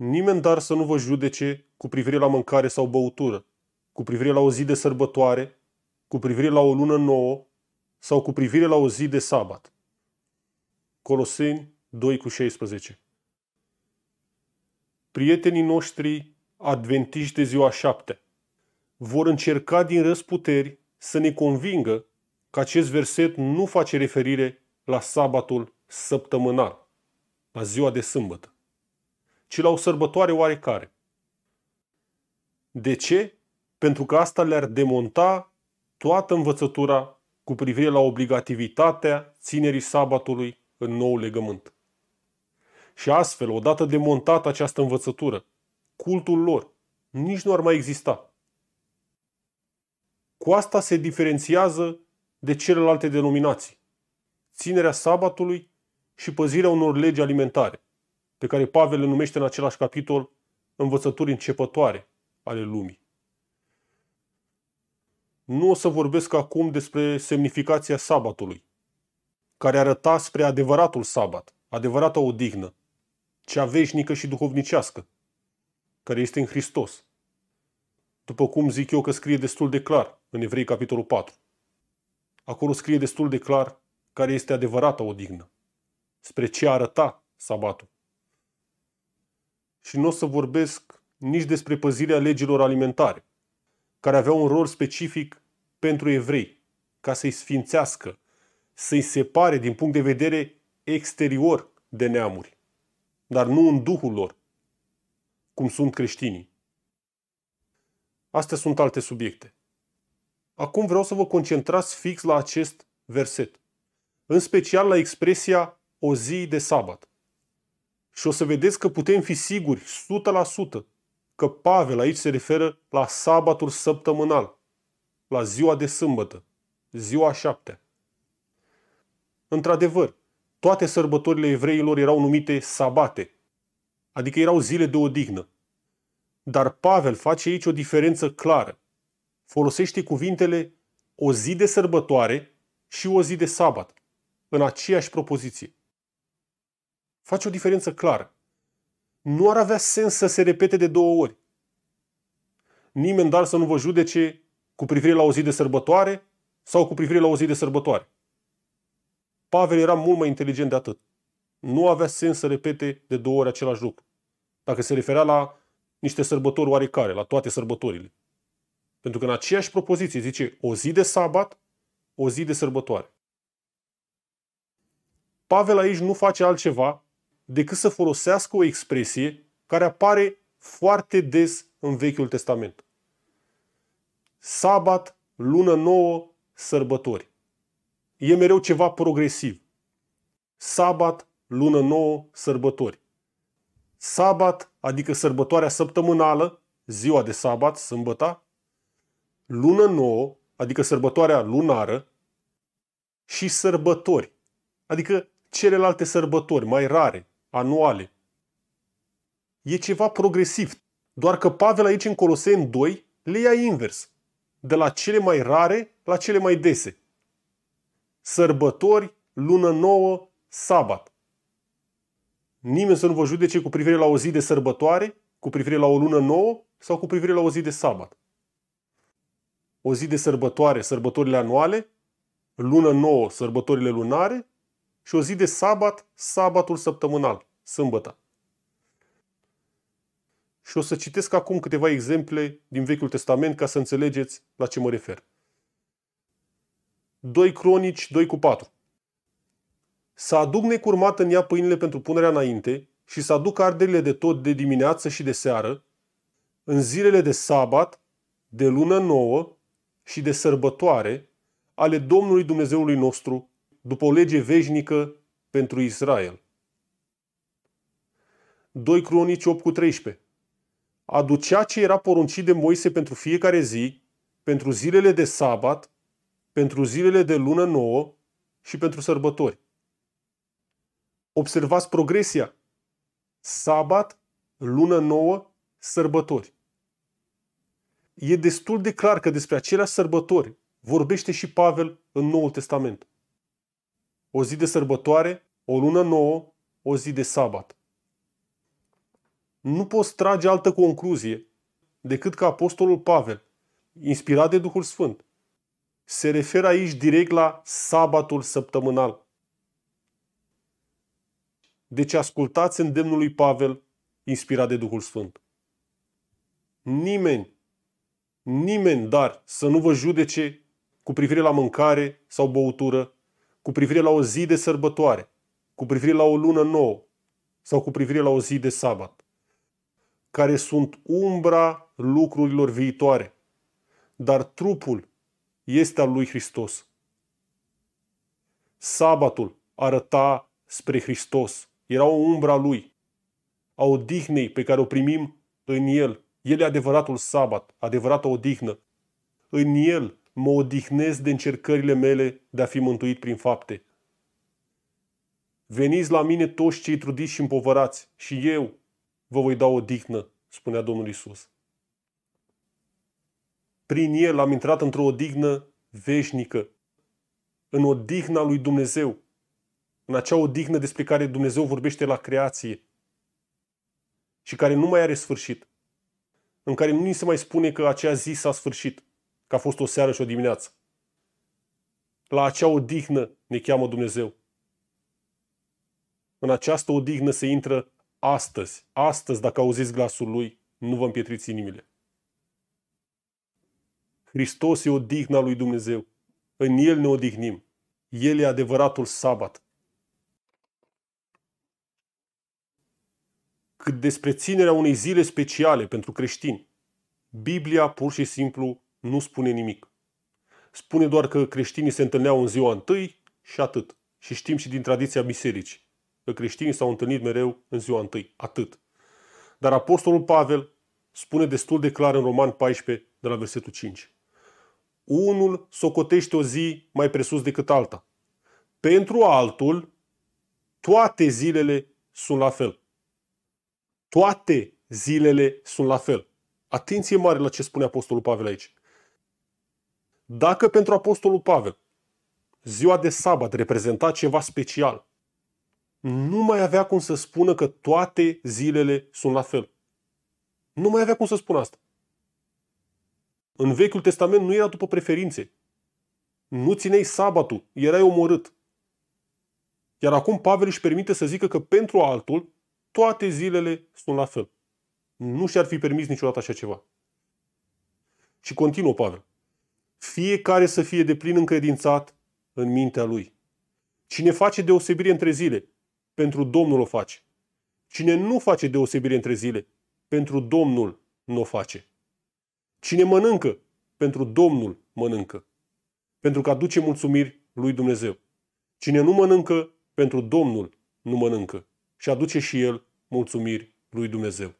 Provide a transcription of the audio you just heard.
Nimeni dar să nu vă judece cu privire la mâncare sau băutură, cu privire la o zi de sărbătoare, cu privire la o lună nouă sau cu privire la o zi de sabat. Coloseni 2 cu 16 Prietenii noștri adventiști de ziua șapte vor încerca din răsputeri să ne convingă că acest verset nu face referire la sabatul săptămânal, la ziua de sâmbătă ci la o sărbătoare oarecare. De ce? Pentru că asta le-ar demonta toată învățătura cu privire la obligativitatea ținerii sabatului în nou legământ. Și astfel, odată demontată această învățătură, cultul lor nici nu ar mai exista. Cu asta se diferențiază de celelalte denominații. Ținerea sabatului și păzirea unor legi alimentare pe care Pavel le numește în același capitol învățături începătoare ale lumii. Nu o să vorbesc acum despre semnificația sabatului, care arăta spre adevăratul sabat, adevărata odihnă, cea veșnică și duhovnicească, care este în Hristos. După cum zic eu că scrie destul de clar în Evrei capitolul 4. Acolo scrie destul de clar care este adevărata odihnă, spre ce arăta sabatul și nu o să vorbesc nici despre păzirea legilor alimentare, care aveau un rol specific pentru evrei, ca să-i sfințească, să-i separe din punct de vedere exterior de neamuri, dar nu în duhul lor, cum sunt creștinii. Astea sunt alte subiecte. Acum vreau să vă concentrați fix la acest verset, în special la expresia o zi de sabat și o să vedeți că putem fi siguri 100% că Pavel aici se referă la sabatul săptămânal, la ziua de sâmbătă, ziua șaptea. Într-adevăr, toate sărbătorile evreilor erau numite sabate, adică erau zile de odihnă. Dar Pavel face aici o diferență clară. Folosește cuvintele o zi de sărbătoare și o zi de sabat, în aceeași propoziție. Face o diferență clară. Nu ar avea sens să se repete de două ori. Nimeni dar să nu vă judece cu privire la o zi de sărbătoare sau cu privire la o zi de sărbătoare. Pavel era mult mai inteligent de atât. Nu avea sens să repete de două ori același lucru. Dacă se referea la niște sărbători oarecare, la toate sărbătorile. Pentru că în aceeași propoziție zice o zi de sabat, o zi de sărbătoare. Pavel aici nu face altceva decât să folosească o expresie care apare foarte des în Vechiul Testament. Sabat, lună nouă, sărbători. E mereu ceva progresiv. Sabat, lună nouă, sărbători. Sabat, adică sărbătoarea săptămânală, ziua de sabat, sâmbăta, lună nouă, adică sărbătoarea lunară, și sărbători, adică celelalte sărbători mai rare, anuale. E ceva progresiv, doar că Pavel aici în Coloseni 2 le ia invers, de la cele mai rare la cele mai dese. Sărbători, lună nouă, sabat. Nimeni să nu vă judece cu privire la o zi de sărbătoare, cu privire la o lună nouă sau cu privire la o zi de sabat. O zi de sărbătoare, sărbătorile anuale, lună nouă, sărbătorile lunare și o zi de sabat, sabatul săptămânal, sâmbăta. Și o să citesc acum câteva exemple din Vechiul Testament ca să înțelegeți la ce mă refer. 2 Cronici 2 cu 4 Să aduc necurmat în ea pâinile pentru punerea înainte și să aduc arderile de tot de dimineață și de seară, în zilele de sabat, de lună nouă și de sărbătoare ale Domnului Dumnezeului nostru după o lege veșnică pentru Israel. 2 Cronici 8 cu 13 Aducea ce era poruncit de Moise pentru fiecare zi, pentru zilele de sabat, pentru zilele de lună nouă și pentru sărbători. Observați progresia. Sabat, lună nouă, sărbători. E destul de clar că despre acelea sărbători vorbește și Pavel în Noul Testament o zi de sărbătoare, o lună nouă, o zi de sabat. Nu poți trage altă concluzie decât că Apostolul Pavel, inspirat de Duhul Sfânt, se referă aici direct la sabatul săptămânal. Deci ascultați îndemnul lui Pavel, inspirat de Duhul Sfânt. Nimeni, nimeni, dar să nu vă judece cu privire la mâncare sau băutură, cu privire la o zi de sărbătoare, cu privire la o lună nouă sau cu privire la o zi de sabat, care sunt umbra lucrurilor viitoare, dar trupul este al lui Hristos. Sabatul arăta spre Hristos, era o umbra lui, a odihnei pe care o primim în el. El e adevăratul sabat, adevărata odihnă. În el mă odihnesc de încercările mele de a fi mântuit prin fapte. Veniți la mine toți cei trudiți și împovărați și eu vă voi da o dignă, spunea Domnul Isus. Prin el am intrat într-o odihnă veșnică, în odihna lui Dumnezeu, în acea odihnă despre care Dumnezeu vorbește la creație și care nu mai are sfârșit, în care nu ni se mai spune că acea zi s-a sfârșit, că a fost o seară și o dimineață. La acea odihnă ne cheamă Dumnezeu. În această odihnă se intră astăzi. Astăzi, dacă auziți glasul Lui, nu vă împietriți inimile. Hristos e odihna lui Dumnezeu. În El ne odihnim. El e adevăratul sabat. Cât despre ținerea unei zile speciale pentru creștini, Biblia pur și simplu nu spune nimic. Spune doar că creștinii se întâlneau în ziua întâi și atât. Și știm și din tradiția bisericii că creștinii s-au întâlnit mereu în ziua întâi. Atât. Dar Apostolul Pavel spune destul de clar în Roman 14, de la versetul 5. Unul socotește o zi mai presus decât alta. Pentru altul, toate zilele sunt la fel. Toate zilele sunt la fel. Atenție mare la ce spune Apostolul Pavel aici. Dacă pentru Apostolul Pavel ziua de sabat reprezenta ceva special, nu mai avea cum să spună că toate zilele sunt la fel. Nu mai avea cum să spună asta. În Vechiul Testament nu era după preferințe. Nu țineai sabatul, erai omorât. Iar acum Pavel își permite să zică că pentru altul toate zilele sunt la fel. Nu și-ar fi permis niciodată așa ceva. Și continuă Pavel fiecare să fie de plin încredințat în mintea lui. Cine face deosebire între zile, pentru Domnul o face. Cine nu face deosebire între zile, pentru Domnul nu o face. Cine mănâncă, pentru Domnul mănâncă. Pentru că aduce mulțumiri lui Dumnezeu. Cine nu mănâncă, pentru Domnul nu mănâncă. Și aduce și el mulțumiri lui Dumnezeu.